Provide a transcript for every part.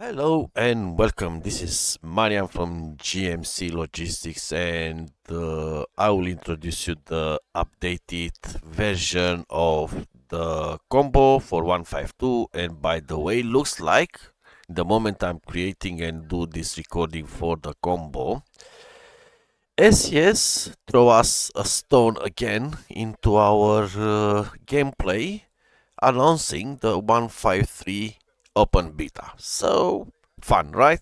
Hello and welcome. This is Marian from GMC Logistics and uh, I will introduce you the updated version of the combo for 152 and by the way looks like the moment I'm creating and do this recording for the combo SES throw us a stone again into our uh, gameplay announcing the 153 open beta. So fun, right?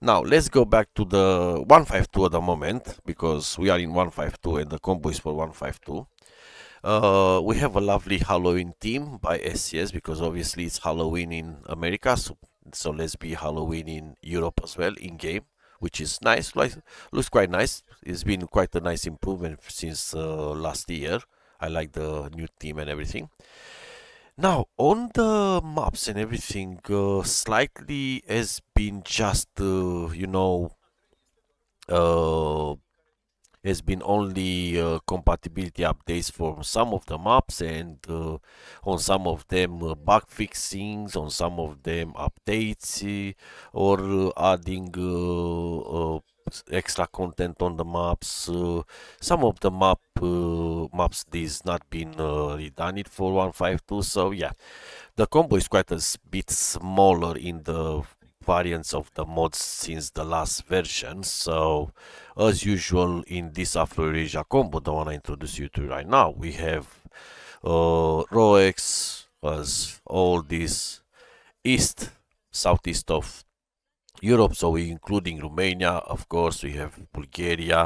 Now let's go back to the 152 at the moment because we are in 152 and the combo is for 152. Uh, we have a lovely Halloween theme by SCS because obviously it's Halloween in America, so, so let's be Halloween in Europe as well in game, which is nice. Like, looks quite nice. It's been quite a nice improvement since uh, last year. I like the new theme and everything. Now, on the maps and everything, uh, slightly has been just, uh, you know, uh, has been only uh, compatibility updates for some of the maps and uh, on some of them uh, bug fixings, on some of them updates eh, or uh, adding uh, uh, extra content on the maps. some of the map maps this not been uh, redone it for 152 so yeah the combo is quite a bit smaller in the variants of the mods since the last version so as usual in this afro combo the one I introduce you to right now we have uh, ROEX as all this east southeast of Europe so we including Romania of course we have Bulgaria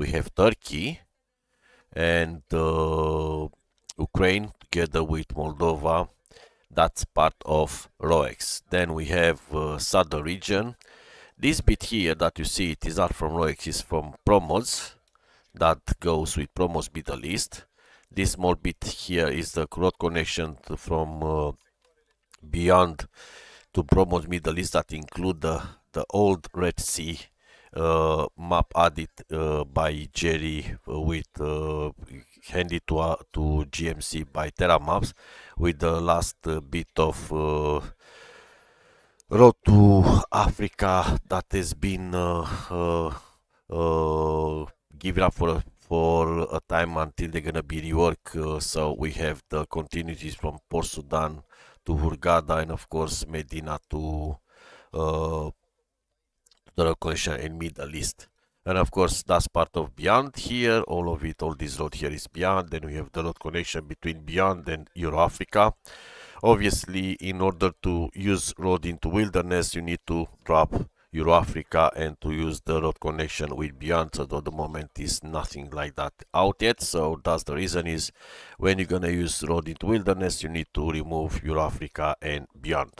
we have Turkey and uh, Ukraine together with Moldova that's part of ROEX then we have uh, southern region this bit here that you see it is not from ROEX It's from Promos that goes with Promos Middle East this small bit here is the road connection to, from uh, beyond to Promos Middle East that include the, the old Red Sea uh, map added uh, by Jerry uh, with uh, handed to, uh, to GMC by Terra Maps with the last uh, bit of uh, road to Africa that has been given up for a, for a time until they're gonna be reworked. so we have the continuities from Port Sudan to Hurghada and of course Medina to the road condition and mid list and of course that's part of beyond here all of it all this road here is beyond then we have the road connection between beyond and euro africa obviously in order to use road into wilderness you need to drop euro africa and to use the road connection with beyond so at the moment is nothing like that out yet so that's the reason is when you're gonna use road into wilderness you need to remove euro africa and beyond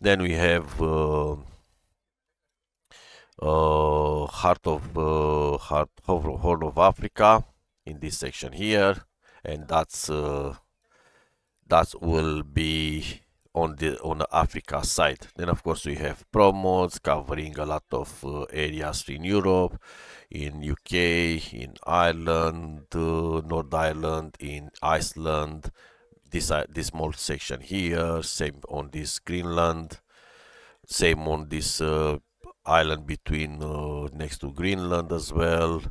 then we have uh, uh, heart of uh, heart horn of Africa in this section here, and that's uh, that will be on the on the Africa side. Then of course we have promos covering a lot of uh, areas in Europe, in UK, in Ireland, uh, North Ireland, in Iceland. This uh, this small section here, same on this Greenland, same on this island between uh, next to Greenland as well,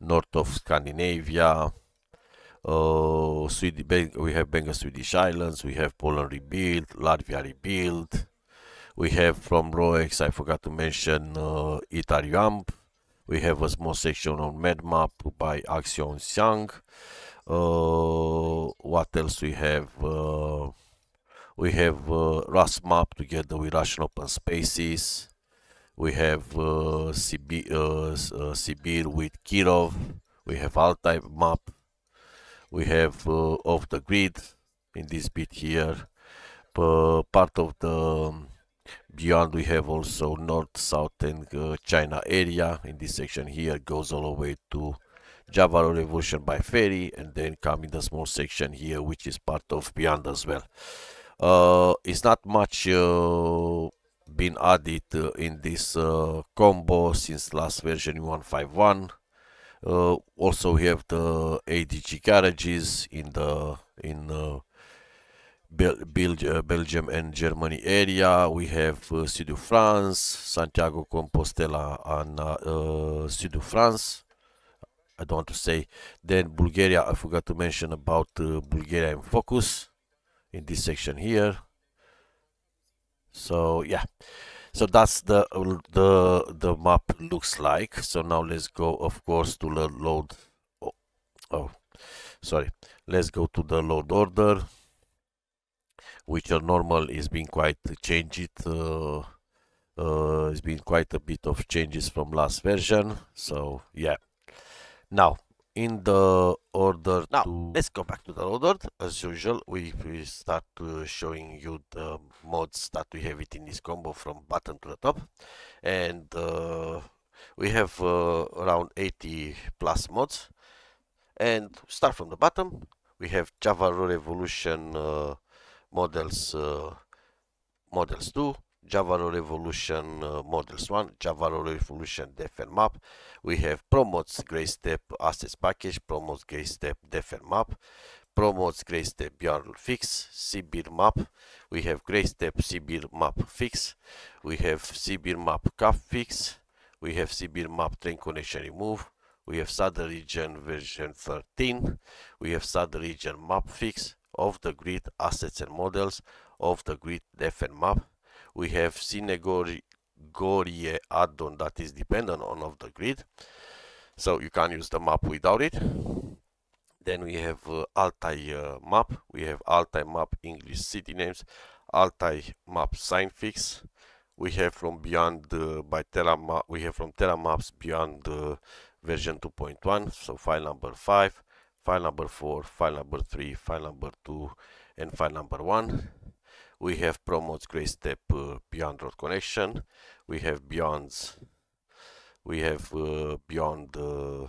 north of Scandinavia. Uh, we have Bengal Swedish Islands, we have Poland rebuilt, Latvia rebuilt. We have from Roex, I forgot to mention uh, Itariamp. We have a small section on MedMap by Axion Xiang. Uh, what else we have? Uh, we have uh, RAS map together with Russian Open Spaces. We have uh, Sibir, uh, uh, Sibir with Kirov. We have Altai map. We have uh, off the grid in this bit here. part of the um, beyond we have also north, south and uh, China area. In this section here goes all the way to Java Revolution by ferry and then come in the small section here which is part of beyond as well. Uh, it's not much uh, been added uh, in this uh, combo since last version 151 uh, also we have the ADG garages in the in uh, Bel Bel uh, Belgium and Germany area we have uh, Sud France Santiago Compostela and uh, uh, Sud France I don't want to say then Bulgaria I forgot to mention about Bulgaria in focus in this section here so yeah so that's the the the map looks like so now let's go of course to the load oh, oh sorry let's go to the load order which are normal is being quite changed uh, uh, it's been quite a bit of changes from last version so yeah now in the order now let's go back to the loader as usual we, start uh, showing you the mods that we have it in this combo from bottom to the top and uh, we have uh, around 80 plus mods and start from the bottom we have java revolution uh, models uh, models 2 Javaro Revolution uh, models. One, Javaro Revolution Def and Map. We have promotes Gray Step Assets Package, promotes Gray Step Def and Map, promotes Gray Step Yarl Fix, CBIR Map. We have Gray Step CBIR Map Fix. We have CBIR Map Cap Fix. We have CBIR Map Train Connection Remove. We have Southern Region version 13. We have Southern Region Map Fix of the grid assets and models of the grid def and map we have Synagoria add-on that is dependent on of the grid so you can't use the map without it then we have uh, Altai uh, map we have Altai map English city names Altai map sign fix we have from beyond uh, by Terra we have from Terra maps beyond uh, version 2.1 so file number 5 file number 4 file number 3 file number 2 and file number 1 we have promotes great step uh, beyond road connection we have beyonds we have uh, beyond uh,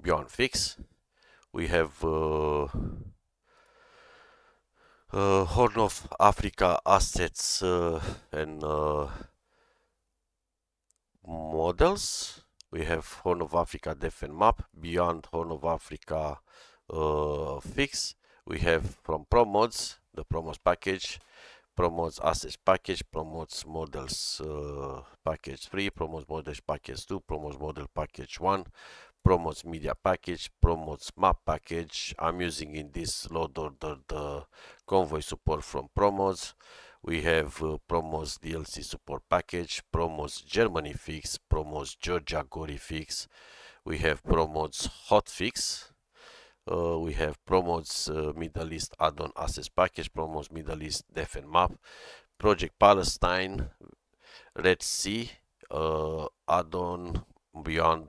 beyond fix we have uh, uh horn of africa assets uh, and uh, models we have horn of africa def and map beyond horn of africa fix we have from promods the promos package promotes assets package promotes models uh, package 3 promotes models package 2 promotes model package 1 promotes media package promotes map package i'm using in this load order the convoy support from Promos. we have uh, promos dlc support package promos germany fix promos georgia gori fix we have promos Hot fix. Uh, we have promotes uh, Middle East add-on assets package, promotes Middle East def and map, Project Palestine, Red Sea uh, add-on beyond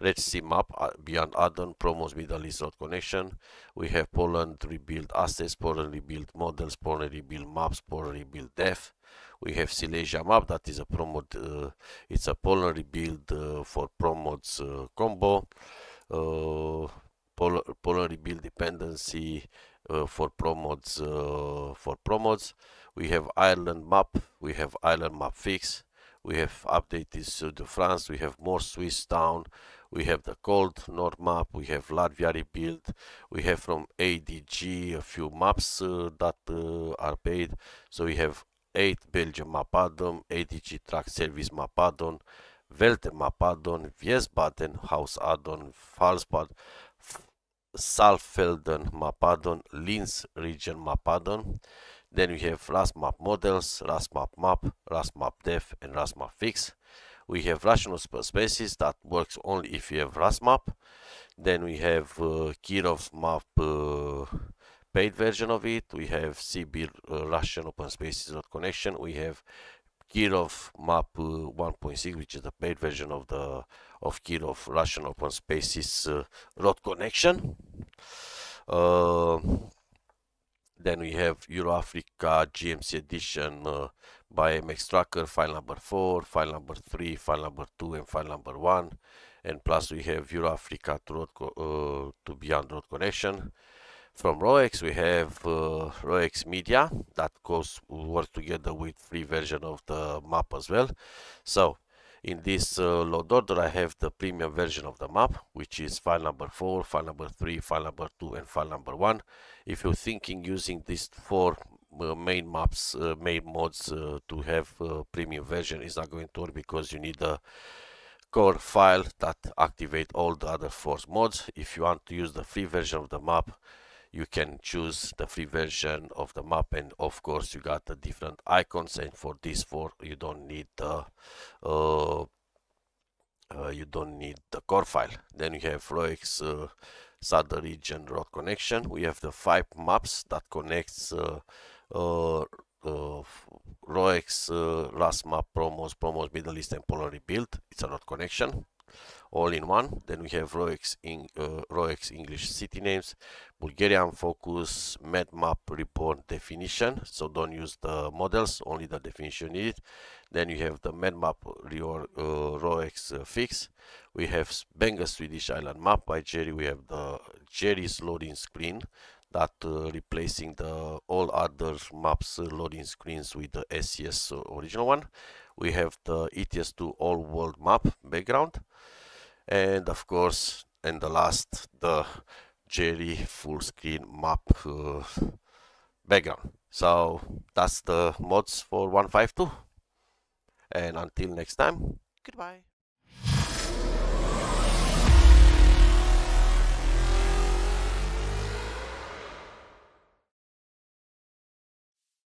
Red Sea map uh, beyond add-on promotes Middle East road connection. We have Poland rebuild assets, Poland rebuild models, Poland rebuild maps, Poland rebuild def. We have Silesia map that is a promote. Uh, it's a Poland rebuild uh, for promotes uh, combo. Uh, polar, polar rebuild dependency uh, for promods uh, for promods we have Ireland map we have Ireland map fix we have updated Sud France we have more Swiss town we have the cold north map we have Latvia rebuild we have from ADG a few maps uh, that uh, are paid so we have 8 Belgium Mapadon, ADG Track Service Mapadon, Velte Mapadon, Wiesbaden House Addon, Falsbad Salfelden Mapadon, Linz region Mapadon. Then we have RASMAP models, RASMAP map, RASMAP def, and RASMAP fix. We have rational spaces that works only if you have RASMAP. Then we have uh, Kirov's map uh, paid version of it. We have CB uh, Russian open spaces connection. We have Kirov map uh, 1.6, which is the paid version of the of Kirov Russian Open Spaces uh, road connection. Uh, then we have EuroAfrica GMC edition uh, by MX Tracker, file number 4, file number 3, file number 2, and file number 1. And plus we have EuroAfrica to, road uh, to Beyond Road Connection. From ROEX we have uh, ROEX Media that goes work together with free version of the map as well. So in this uh, load order I have the premium version of the map which is file number 4, file number 3, file number 2 and file number 1. If you're thinking using these four uh, main maps, uh, main mods uh, to have uh, premium version is not going to work because you need a core file that activate all the other force mods. If you want to use the free version of the map you can choose the free version of the map and of course you got the different icons and for this for you don't need the uh, uh, you don't need the core file then you have Roix uh, southern region road connection we have the five maps that connects uh, uh, uh, Roex, uh, last map promos, promos Middle East and Polar Rebuild. It's a road connection all in one. Then we have ROEX, in, uh, ROEX English city names, Bulgarian focus, MedMap report definition. So don't use the models, only the definition needed. Then you have the MedMap reor, uh, ROEX uh, fix. We have Benga Swedish Island map by Jerry. We have the Jerry's loading screen that uh, replacing the all other maps uh, loading screens with the SES uh, original one. We have the ETS2 all world map background and of course and the last the Jerry full screen map uh, background so that's the mods for 152 and until next time goodbye